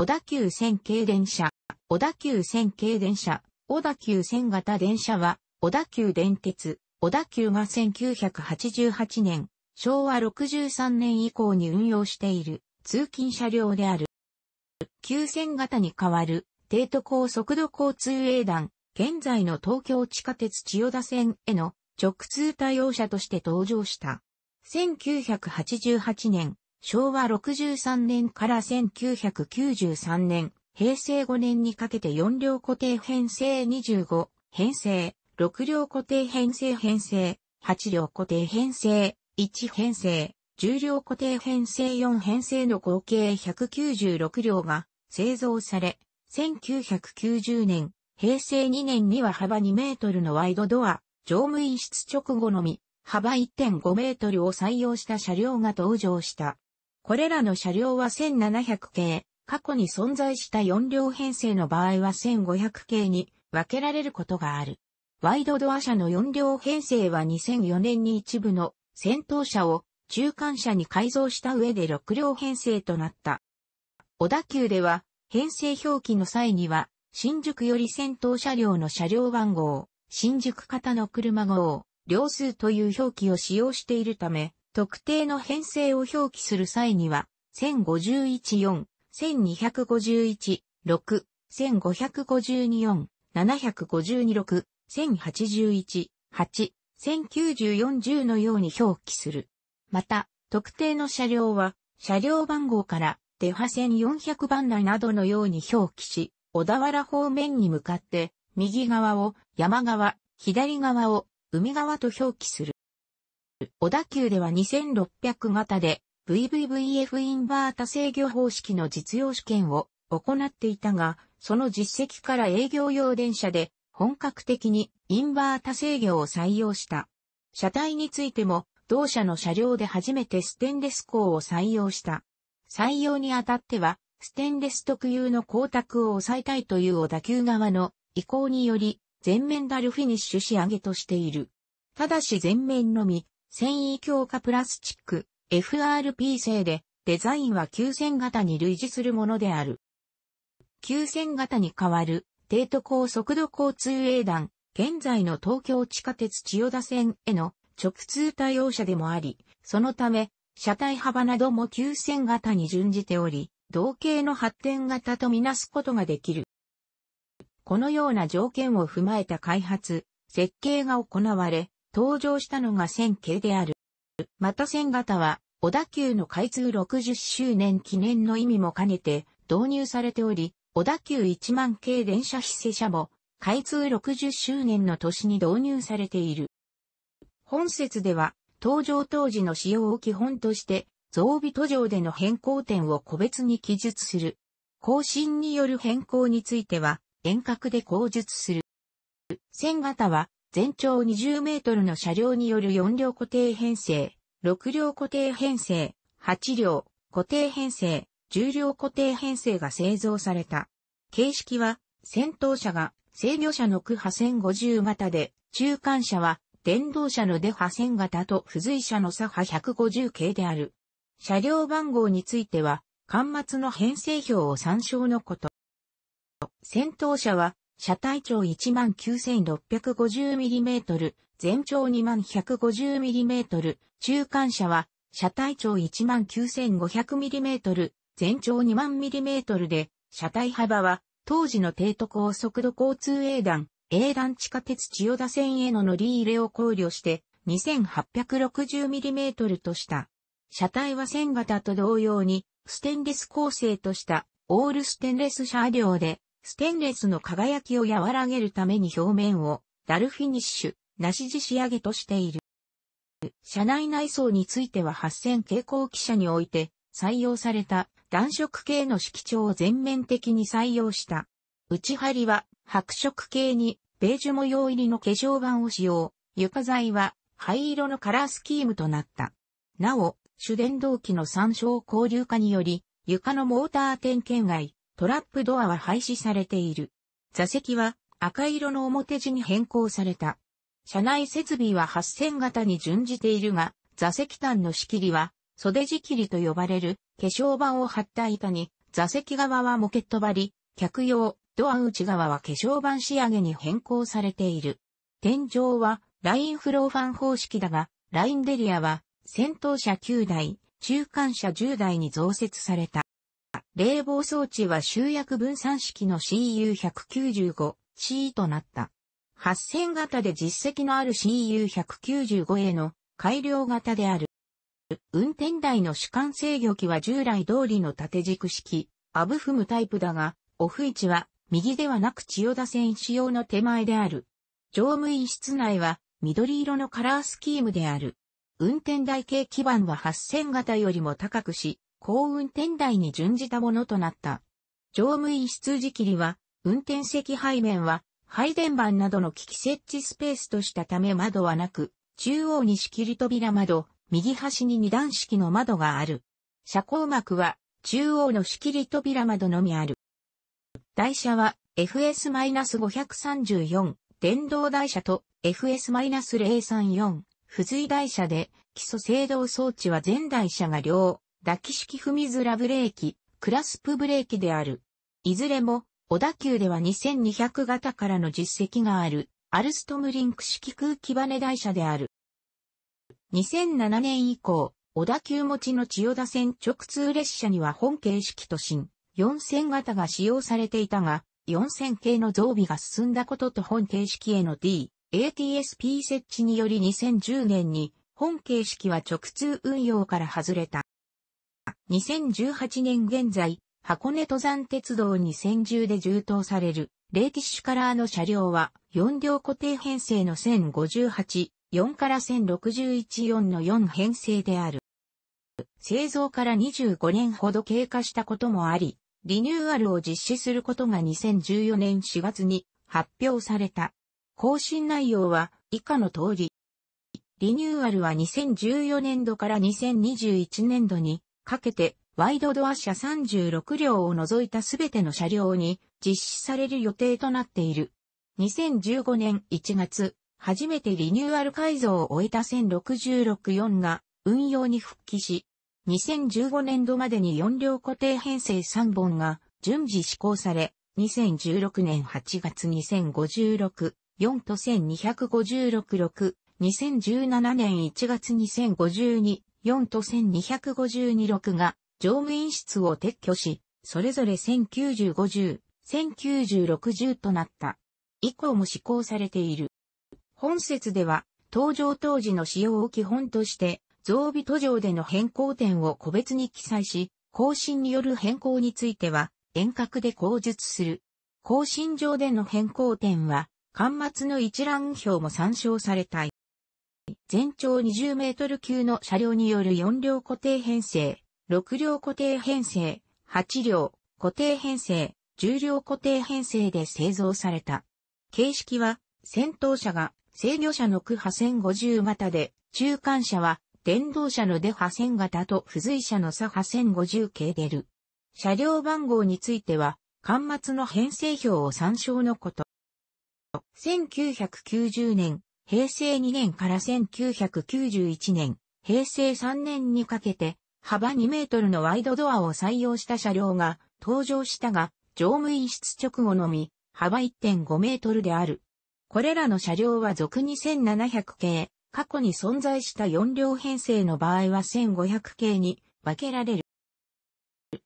小田急線系電車、小田急線系電車、小田急線型電車は、小田急電鉄、小田急が1988年、昭和63年以降に運用している通勤車両である。急線型に代わる、低都高速度交通営団、現在の東京地下鉄千代田線への直通対応車として登場した。1988年、昭和63年から1993年、平成5年にかけて4両固定編成25、編成、6両固定編成編成、8両固定編成、1編成、10両固定編成4編成の合計196両が製造され、1990年、平成2年には幅2メートルのワイドドア、乗務員室直後のみ、幅1.5メートルを採用した車両が登場した。これらの車両は1700系、過去に存在した4両編成の場合は1500系に分けられることがある。ワイドドア車の4両編成は2004年に一部の先頭車を中間車に改造した上で6両編成となった。小田急では編成表記の際には新宿より先頭車両の車両番号、新宿型の車号、両数という表記を使用しているため、特定の編成を表記する際には、1051-4、1251-6、1552-4、752-6、1081-8、1094-10のように表記する。また、特定の車両は、車両番号から、出波線400番内などのように表記し、小田原方面に向かって、右側を山側、左側を海側と表記する。小田急では2600型で VVVF インバータ制御方式の実用試験を行っていたが、その実績から営業用電車で本格的にインバータ制御を採用した。車体についても同社の車両で初めてステンレス鋼を採用した。採用にあたっては、ステンレス特有の光沢を抑えたいという小田急側の意向により、全面ダルフィニッシュ仕上げとしている。ただし全面のみ、繊維強化プラスチック、FRP 製で、デザインは急線型に類似するものである。急線型に代わる、低都高速度交通営団、現在の東京地下鉄千代田線への直通対応車でもあり、そのため、車体幅なども急線型に準じており、同型の発展型とみなすことができる。このような条件を踏まえた開発、設計が行われ、登場したのが1000系である。また1000型は、小田急の開通60周年記念の意味も兼ねて導入されており、小田急1万系電車非正車も、開通60周年の年に導入されている。本説では、登場当時の使用を基本として、増備途上での変更点を個別に記述する。更新による変更については、遠隔で講述する。線型は、全長20メートルの車両による4両固定編成、6両固定編成、8両固定編成、10両固定編成が製造された。形式は、先頭車が制御車の区派1050型で、中間車は電動車の出派1000型と付随車の左派150系である。車両番号については、端末の編成表を参照のこと。先頭車は車体長 19,650mm、全長 2150mm、中間車は、車体長 19,500mm、全長2万 mm で、車体幅は、当時の低都高速度交通営段、営段地下鉄千代田線への乗り入れを考慮して 2860mm とした。車体は線型と同様にステンレス構成としたオールステンレス車両でステンレスの輝きを和らげるために表面をダルフィニッシュ、なし地仕上げとしている。車内内装については8000蛍光汽車において採用された暖色系の色調を全面的に採用した。内張りは白色系にベージュ模様入りの化粧板を使用。床材は灰色のカラースキームとなった。なお、主電動機の参照交流化により、床のモーター点検外、トラップドアは廃止されている。座席は赤色の表地に変更された。車内設備は8000型に準じているが、座席端の仕切りは袖仕切りと呼ばれる化粧板を貼った板に、座席側はモケット張り、客用、ドア内側は化粧板仕上げに変更されている。天井はラインフローファン方式だが、ラインデリアは先頭車9台、中間車10台に増設された。冷房装置は集約分散式の CU195C となった。8000型で実績のある CU195A の改良型である。運転台の主観制御機は従来通りの縦軸式、アブフムタイプだが、オフ位置は右ではなく千代田線使用の手前である。乗務員室内は緑色のカラースキームである。運転台系基板は8000型よりも高くし、幸運天台に準じたものとなった。乗務員室時切りは、運転席背面は、配電盤などの機器設置スペースとしたため窓はなく、中央に仕切り扉窓、右端に二段式の窓がある。車高膜は、中央の仕切り扉窓のみある。台車は FS-534 電動台車と FS-034 付随台車で基礎制動装置は全台車が両打機式踏みづらブレーキ、クラスプブレーキである。いずれも、小田急では2200型からの実績がある、アルストムリンク式空気バネ台車である。2007年以降、小田急持ちの千代田線直通列車には本形式と新、4000型が使用されていたが、4000系の増備が進んだことと本形式への D、ATSP 設置により2010年に本形式は直通運用から外れた。2018年現在、箱根登山鉄道に専従で充当される、レーティッシュカラーの車両は、4両固定編成の1058、4から1061-4の4編成である。製造から25年ほど経過したこともあり、リニューアルを実施することが2014年4月に発表された。更新内容は以下の通り。リニューアルは2014年度から2021年度にかけて、ワイドドア車36両を除いたすべての車両に実施される予定となっている。2015年1月、初めてリニューアル改造を終えた1066-4が運用に復帰し、2015年度までに4両固定編成3本が順次施行され、2016年8月2056、4と12566、2017年1月2052、4と1252-6が乗務員室を撤去し、それぞれ1090-50、1090-60となった。以降も施行されている。本説では、登場当時の使用を基本として、増備途上での変更点を個別に記載し、更新による変更については、遠隔で口述する。更新上での変更点は、端末の一覧表も参照されたい。全長20メートル級の車両による4両固定編成、6両固定編成、8両固定編成、10両固定編成で製造された。形式は、先頭車が制御車の区波線50型で、中間車は電動車の出波線型と付随車の差波線50系出る。車両番号については、端末の編成表を参照のこと。1990年、平成2年から1991年、平成3年にかけて、幅2メートルのワイドドアを採用した車両が登場したが、乗務員室直後のみ、幅1.5メートルである。これらの車両は俗に1700系、過去に存在した4両編成の場合は1500系に分けられる。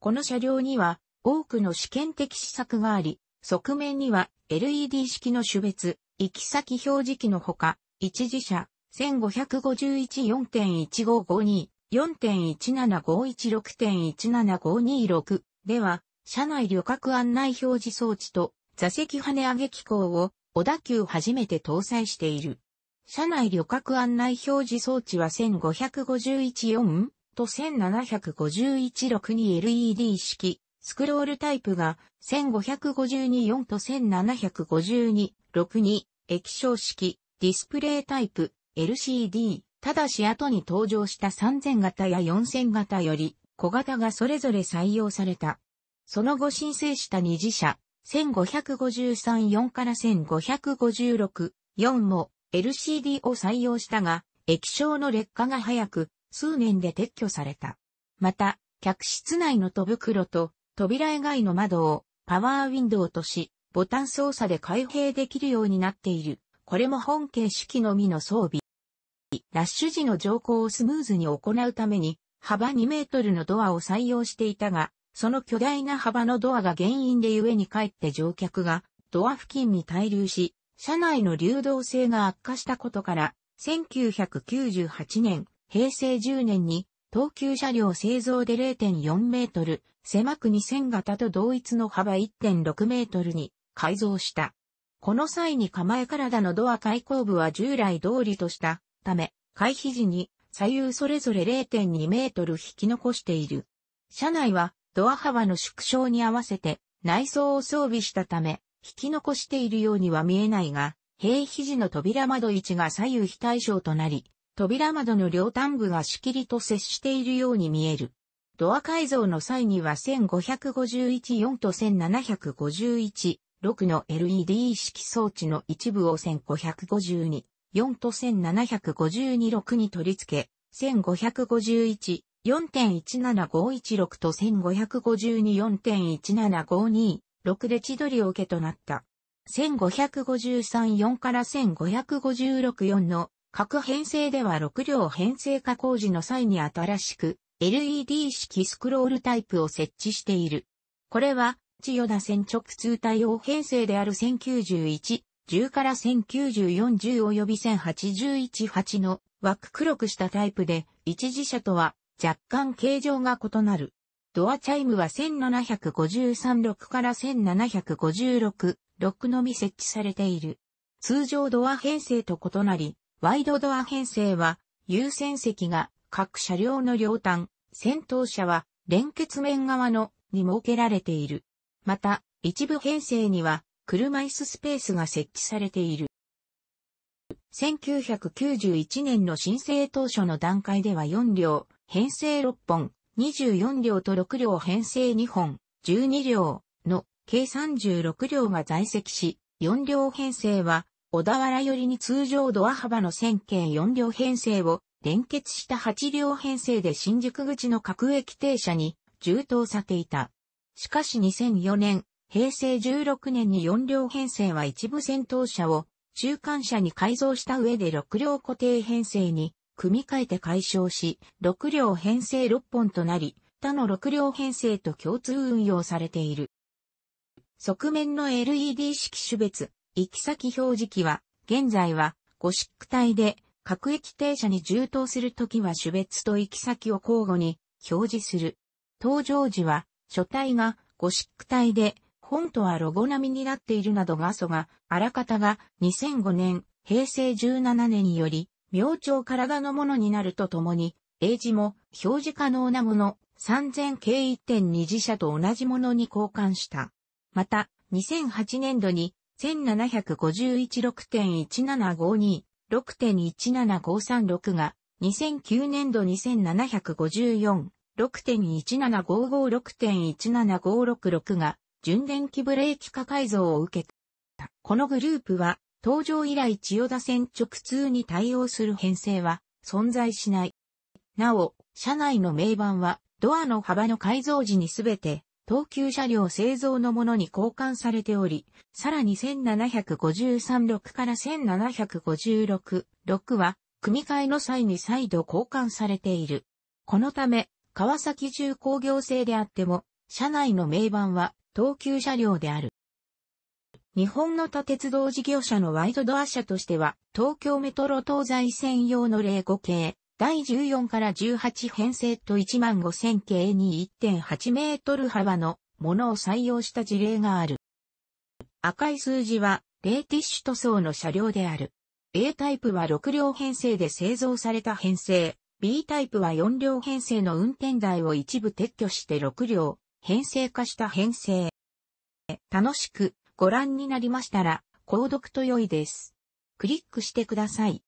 この車両には多くの試験的施策があり、側面には LED 式の種別、行き先表示器のほか、一時車、1551.1552、4.17516.17526では、車内旅客案内表示装置と座席跳ね上げ機構を小田急初めて搭載している。車内旅客案内表示装置は1551.4と 1751.6-2LED 式、スクロールタイプが1552.4と1752 6.2、液晶式、ディスプレイタイプ、LCD、ただし後に登場した3000型や4000型より小型がそれぞれ採用された。その後申請した二次車1553-4から1556-4も LCD を採用したが、液晶の劣化が早く、数年で撤去された。また、客室内の戸袋と扉以外の窓をパワーウィンドウとし、ボタン操作で開閉できるようになっている。これも本形式のみの装備。ラッシュ時の乗降をスムーズに行うために、幅2メートルのドアを採用していたが、その巨大な幅のドアが原因で故に帰って乗客がドア付近に滞留し、車内の流動性が悪化したことから、1998年、平成10年に、東急車両製造で0.4メートル、狭く2000型と同一の幅1.6メートルに改造した。この際に構え体のドア開口部は従来通りとしたため、回避時に左右それぞれ0.2メートル引き残している。車内はドア幅の縮小に合わせて内装を装備したため、引き残しているようには見えないが、平肘の扉窓位置が左右非対称となり、扉窓の両端部がしきりと接しているように見える。ドア改造の際には1551-4と1751 6の LED 式装置の一部を1552、4と1752、6に取り付け、1551、4.17516と1552 4.17526で千鳥を受けとなった。1553-4から1556-4の各編成では6両編成化工事の際に新しく LED 式スクロールタイプを設置している。これは千代田線直通対応編成である1091、10から1094、10及び1081、8の枠黒くしたタイプで、一時車とは若干形状が異なる。ドアチャイムは17536から17566のみ設置されている。通常ドア編成と異なり、ワイドドア編成は優先席が各車両の両端、先頭車は連結面側のに設けられている。また、一部編成には、車椅子スペースが設置されている。1991年の申請当初の段階では4両、編成6本、24両と6両編成2本、12両の計36両が在籍し、4両編成は小田原寄りに通常ドア幅の1000系4両編成を連結した8両編成で新宿口の各駅停車に充当されていた。しかし2004年、平成16年に4両編成は一部戦闘車を中間車に改造した上で6両固定編成に組み替えて解消し、6両編成6本となり、他の6両編成と共通運用されている。側面の LED 式種別、行き先表示器は、現在は、ゴシック体で、各駅停車に充当するときは種別と行き先を交互に表示する。登場時は、書体がゴシック体で、本とはロゴ並みになっているなど画素が、あらかたが2005年、平成17年により、明朝体のものになるとともに、英字も表示可能なもの、3000 k 1.2自社と同じものに交換した。また、2008年度に、1751.6.1752、6.17536が、2009年度2754、6.17556.17566が純電気ブレーキ化改造を受けた。このグループは、登場以来千代田線直通に対応する編成は存在しない。なお、車内の名板は、ドアの幅の改造時にすべて、東急車両製造のものに交換されており、さらに17536から17566は、組み替えの際に再度交換されている。このため、川崎重工業製であっても、社内の名板は東急車両である。日本の他鉄道事業者のワイドドア車としては、東京メトロ東西線用の05系、第14から18編成と15000系に1.8メートル幅のものを採用した事例がある。赤い数字は、レーティッシュ塗装の車両である。A タイプは6両編成で製造された編成。B タイプは4両編成の運転台を一部撤去して6両、編成化した編成。楽しくご覧になりましたら、購読と良いです。クリックしてください。